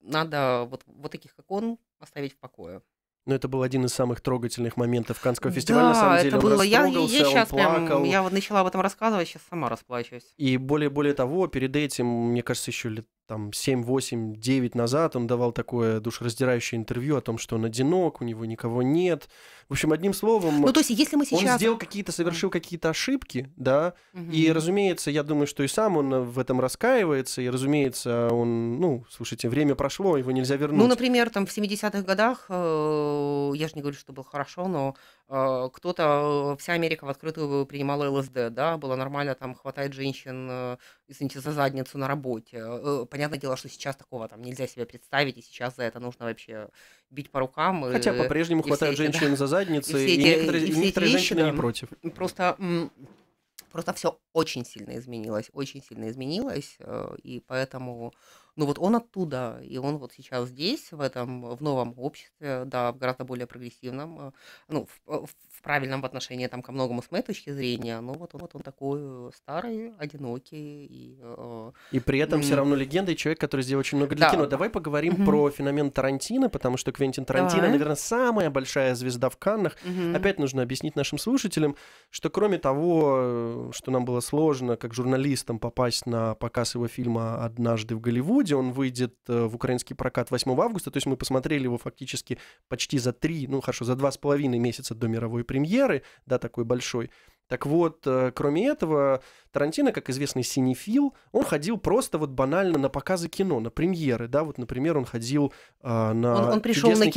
[SPEAKER 2] надо вот, вот таких, как он, оставить
[SPEAKER 1] в покое. Но ну, это был один из самых трогательных моментов Канского фестиваля. Да, на самом деле, это было. Я, я сейчас прям, я вот начала об этом рассказывать, сейчас сама расплачиваюсь. И более более того, перед этим, мне кажется, еще лет там 7, 8, 9 назад он давал такое душераздирающее интервью о том, что он одинок, у него никого нет. В общем, одним словом, ну, то есть, если мы сейчас... он сделал какие-то, совершил какие-то ошибки, да, угу. и, разумеется, я думаю, что и сам он в этом раскаивается, и, разумеется, он, ну, слушайте, время прошло, его нельзя вернуть. Ну,
[SPEAKER 2] например, там в 70-х годах, э, я же не говорю, что было хорошо, но Э, кто-то, э, вся Америка в открытую принимала ЛСД, да, было нормально, там хватает женщин, э, извините, за задницу на работе. Понятное дело, что сейчас такого там нельзя себе представить, и сейчас за это нужно вообще бить по рукам. Хотя по-прежнему хватает женщин да, за задницу. и, эти, и некоторые, и некоторые вещи, женщины не против. Просто просто все очень сильно изменилось, очень сильно изменилось, и поэтому но ну, вот он оттуда, и он вот сейчас здесь, в этом, в новом обществе, да, в гораздо более прогрессивном, э, ну, э, в, в правильном отношении там ко многому с моей точки зрения, но вот он, вот он такой э, старый, одинокий. И, и при этом м- все равно
[SPEAKER 1] легенда и человек, который сделал очень много для да. кино. Давай поговорим mm-hmm. про феномен Тарантино, потому что Квентин Тарантино, Давай. наверное, самая большая звезда в Каннах. Mm-hmm. Опять нужно объяснить нашим слушателям, что кроме того, что нам было сложно как журналистам попасть на показ его фильма «Однажды в Голливуде», Голливуде. Он выйдет э, в украинский прокат 8 августа. То есть мы посмотрели его фактически почти за три, ну хорошо, за два с половиной месяца до мировой премьеры, да, такой большой. Так вот, э, кроме этого, Тарантино, как известный синефил, он ходил просто вот банально на показы кино, на премьеры, да, вот, например, он ходил э, на Он, он пришел на китайский,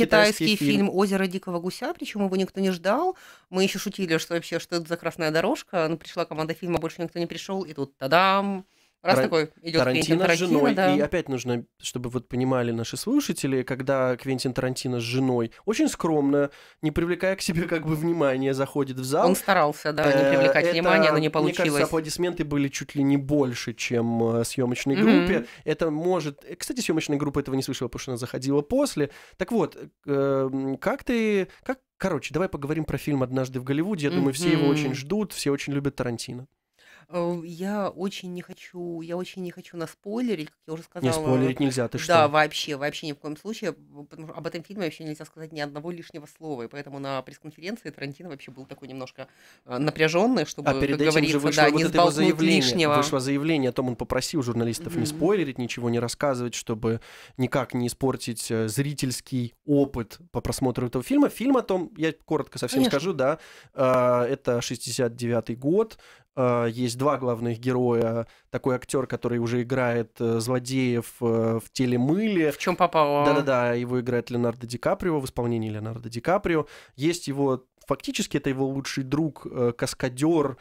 [SPEAKER 1] китайский фильм. фильм
[SPEAKER 2] «Озеро дикого гуся», причем его никто не ждал. Мы еще шутили, что вообще, что это за красная дорожка, но ну, пришла команда фильма, больше никто не пришел, и тут тадам! Раз Тар... такой идет Тарантино, Квентин Тарантино с женой. Да. И опять
[SPEAKER 1] нужно, чтобы вот понимали наши слушатели, когда Квентин Тарантино с женой очень скромно, не привлекая к себе как бы внимания, заходит в зал. Он старался, да, не э, привлекать внимания, но не получилось. Мне кажется, аплодисменты были чуть ли не больше, чем э, съемочной группе. Это может... Э, кстати, съемочная группа этого не слышала, потому что она заходила после. Так вот, как ты... Как... Короче, давай поговорим про фильм «Однажды в Голливуде». Я думаю, все его очень ждут, все очень любят Тарантино.
[SPEAKER 2] Э, я очень не хочу, я очень не хочу наспойлерить, как я уже Не сказала. спойлерить нельзя, ты Да, что? вообще, вообще ни в коем случае, потому что об этом фильме вообще нельзя сказать ни одного лишнего слова, и поэтому на пресс-конференции Тарантино вообще был такой немножко э, напряженный, а чтобы, А перед как этим же говорится, вышло да, вот не это его заявление. лишнего. Вышло
[SPEAKER 1] заявление о том, он попросил журналистов не спойлерить, ничего не рассказывать, чтобы никак не испортить э, зрительский опыт по просмотру этого фильма. Фильм о том, я коротко совсем Конечно. скажу, да, это 69-й год, э, есть два главных героя. Такой актер, который уже играет э, злодеев э, в теле мыле. В чем попало? Да-да-да, его играет Леонардо Ди Каприо в исполнении Леонардо Ди Каприо. Есть его фактически это его лучший друг, э, каскадер,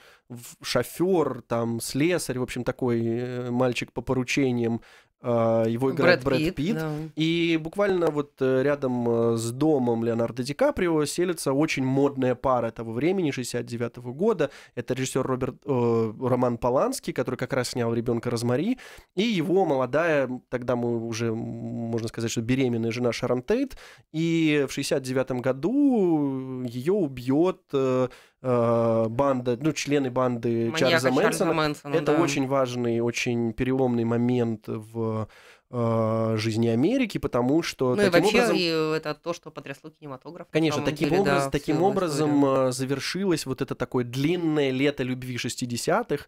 [SPEAKER 1] шофер, там, слесарь, в общем, такой э, мальчик по поручениям, а, его играет Брэд, Брэд Питт. Да. И буквально вот э, рядом э, с домом Леонардо Ди Каприо селится очень модная пара того времени, 69 -го года. Это режиссер Роберт, э, Роман Поланский, который как раз снял «Ребенка Розмари», и его молодая, тогда мы уже, можно сказать, что беременная жена Шарон Тейт. И в 69 году ее убьет... Э, Э, банда, ну, члены банды Маньяка Чарльза Мэнсона. Мэнсона это да. очень важный, очень переломный момент в э, жизни Америки, потому что ну, и вообще образом... и
[SPEAKER 2] это то, что потрясло кинематограф. Конечно, таким, деле, образ, да, таким образом
[SPEAKER 1] историю. Э, завершилось вот это такое длинное лето любви 60-х,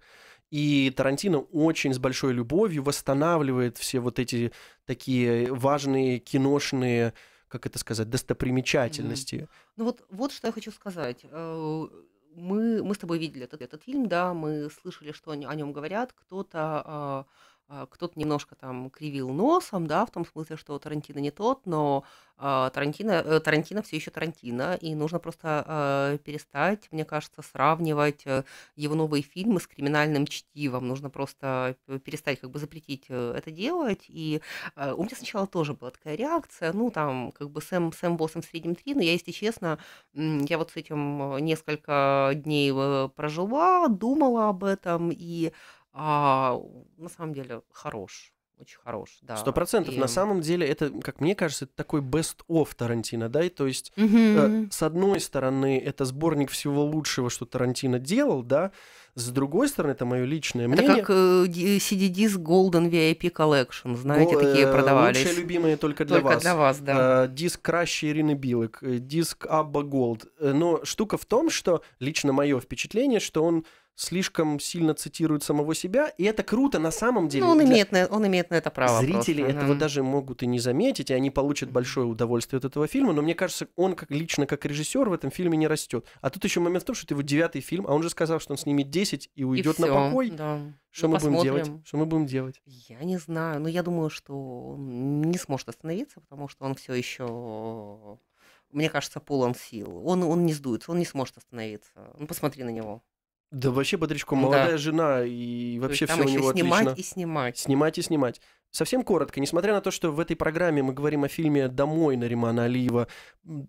[SPEAKER 1] и Тарантино очень с большой любовью восстанавливает все вот эти такие важные киношные как это сказать, достопримечательности.
[SPEAKER 2] Ну вот, вот что я хочу сказать. Э, мы, мы с тобой видели этот, этот фильм, да, мы слышали, что о нем говорят, кто-то а, а, кто-то немножко там кривил носом, да, в том смысле, что Тарантино не тот, но а, Тарантино, э, Тарантино все еще Тарантино, и нужно просто а, перестать, мне кажется, сравнивать э, его новые фильмы с криминальным чтивом, нужно просто перестать как бы запретить э, это делать, и у меня сначала тоже была такая реакция, ну, там, как бы Сэм, Сэм Боссом в среднем три, но я, если честно, я вот с этим несколько дней прожила, думала об этом, и а, на самом деле хорош. Очень хорош, да. Сто процентов. И... На самом
[SPEAKER 1] деле, это, как мне кажется, это такой best-of Тарантино, да, и то есть, mm-hmm. э, с одной стороны, это сборник всего лучшего, что Тарантино делал, да, с другой стороны, это мое личное мнение. Это как
[SPEAKER 2] э, CD-диск
[SPEAKER 1] Golden VIP Collection, знаете, такие э, продавались. Лучшие любимые только для только вас. для вас, да. Э, диск Кращи Ирины Билок, э, диск Абба Голд. Но штука в том, что лично мое впечатление, что он слишком сильно цитирует самого себя, и это круто на самом деле. Ну, он, для... имеет, на, он имеет на это право. Зрители просто. этого mm. даже могут и не заметить, и они получат большое удовольствие от этого фильма, но мне кажется, он как лично как режиссер в этом фильме не растет. А тут еще момент в том, что это его девятый фильм, а он же сказал, что он снимет 10 и уйдет и всё, на покой. Да. Что ну, мы посмотрим. будем делать? Что мы будем делать? Я не
[SPEAKER 2] знаю, но я думаю, что он не сможет остановиться, потому что
[SPEAKER 1] он все еще
[SPEAKER 2] мне кажется, полон сил. Он, он не сдуется, он не сможет остановиться. Ну, посмотри на него.
[SPEAKER 1] Да вообще бодрячком. Молодая да. жена и вообще все у него снимать отлично. снимать и снимать. Снимать и снимать. Совсем коротко, несмотря на то, что в этой программе мы говорим о фильме «Домой» Наримана Алиева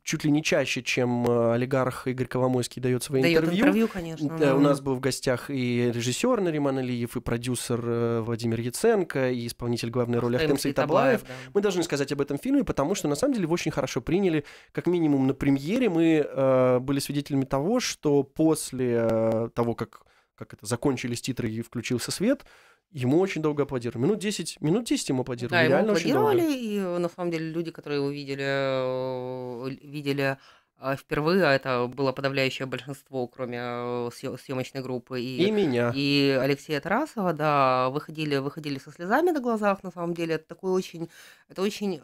[SPEAKER 1] чуть ли не чаще, чем э, олигарх Игорь Коломойский дает свои дает интервью. интервью, конечно. у нас был в гостях и режиссер Нариман Алиев, и продюсер э, Владимир Яценко, и исполнитель главной роли Ахтем Табаев. Да. Мы должны сказать об этом фильме, потому что, на самом деле, его очень хорошо приняли. Как минимум, на премьере мы э, были свидетелями того, что после э, того, как как это, закончились титры и включился свет, ему очень долго аплодировали. Минут 10, минут 10 ему аплодировали. Да, Реально ему аплодировали, очень долго.
[SPEAKER 2] и э, на самом деле люди, которые его видели, э, видели э, впервые, а это было подавляющее большинство, кроме съемочной группы. И, и меня. И Алексея Тарасова, да, выходили, выходили со слезами на глазах, на самом деле. Это такой очень, это очень,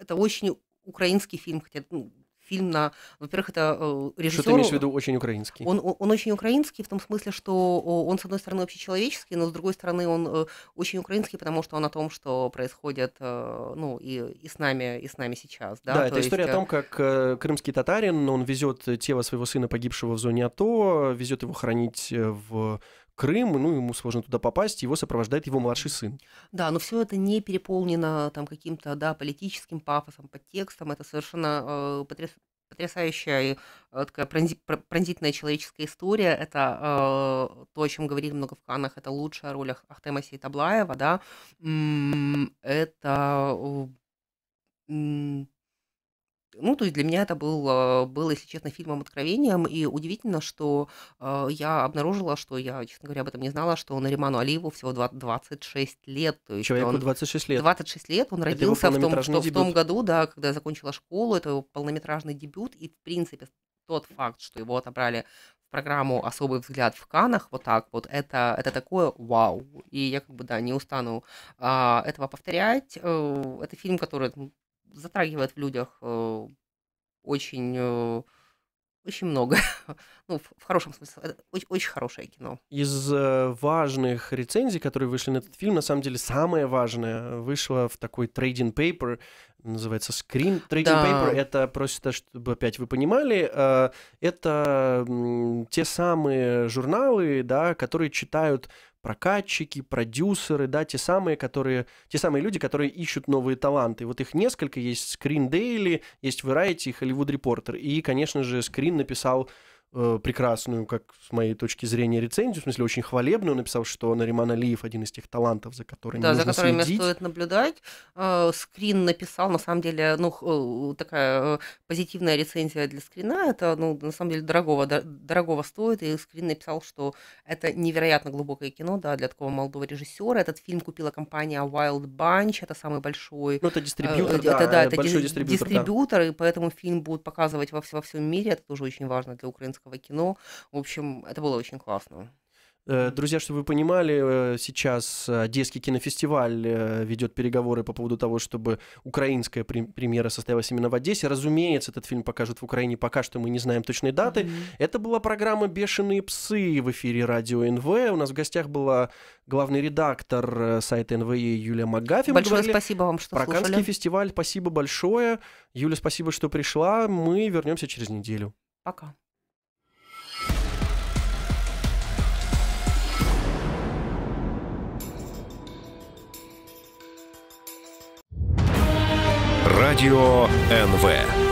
[SPEAKER 2] это очень украинский фильм, хотя ну, фильм на... Во-первых, это режиссер... Э, что ты имеешь в виду очень украинский? Он, он, он очень украинский в том смысле, что он, с одной стороны, общечеловеческий, но, с другой стороны, он э, очень украинский, потому что он о том, что происходит, э, ну, и, и с нами, и с нами сейчас, да? Да, То это есть... история о том,
[SPEAKER 1] как крымский татарин, он везет тело своего сына, погибшего в зоне АТО, везет его хранить в Крым, ну, ему сложно туда попасть, его сопровождает его младший сын.
[SPEAKER 2] Да, но все это не переполнено там каким-то, да, политическим пафосом, подтекстом, это совершенно э, потряс потрясающая э, такая пронзительная человеческая история. Это э, то, о чем говорили много в Канах, это лучшая роль Ахтема Сейтаблаева, да. Это э, ну, то есть для меня это был, а, был если честно, фильмом откровением, и удивительно, что э, я обнаружила, что я, честно говоря, об этом не знала, что Нариману Алиеву всего 20, 26 лет. То есть Человеку он, 26 лет. 26 лет, он родился в том, что в том году, да, когда я закончила школу, это его полнометражный дебют, и, в принципе, тот факт, что его отобрали в программу «Особый взгляд в Канах», вот так вот, это, это такое вау. И я как бы, да, не устану а, этого повторять. Э, это фильм, который ну, затрагивает в людях э, очень э, очень много. ну, в, хорошем смысле. Это очень, очень хорошее
[SPEAKER 1] кино. Из э, важных рецензий, которые вышли на этот фильм, на самом деле самое важное вышло в такой trading paper называется Screen Trading да. Paper. Это просто, чтобы опять вы понимали, э, это те самые журналы, да, которые читают прокатчики, продюсеры, да, те самые, которые, те самые люди, которые ищут новые таланты. Вот их несколько, есть Screen Daily, есть Variety, Hollywood Reporter. И, конечно же, Screen написал Э, прекрасную, как с моей точки зрения, рецензию, в смысле очень хвалебную, написал, что Нариман Алиев один из тех талантов, за которыми да, за которыми следить. стоит
[SPEAKER 2] наблюдать. Э, скрин написал, на самом деле, ну, э, такая позитивная рецензия для скрина, это, ну, на самом деле, дорогого, дорогого стоит, и скрин написал, что это невероятно глубокое кино, да, для такого молодого режиссера. Этот фильм купила компания Wild Bunch, это самый большой... Ну, это дистрибьютор, э, да, это, да, это большой дистрибьютор. Дистрибьютор, да. и поэтому фильм будут показывать во, во всем мире, это тоже очень важно для украинского русского кино. В общем, это было очень классно.
[SPEAKER 1] Э, друзья, чтобы вы понимали, э, сейчас э, Одесский кинофестиваль ведет переговоры по поводу того, чтобы украинская премьера состоялась именно в Одессе. Разумеется, этот фильм покажут в Украине, пока что мы не знаем точной даты. Mm-hmm. Это была программа «Бешеные псы» в эфире Радио НВ. У нас в гостях была главный редактор сайта НВ Юлия Магафи. Большое спасибо вам, что про слушали. Каннский фестиваль. Спасибо большое. Юля, спасибо, что пришла. Мы вернемся через неделю. Пока. Радио
[SPEAKER 2] НВ.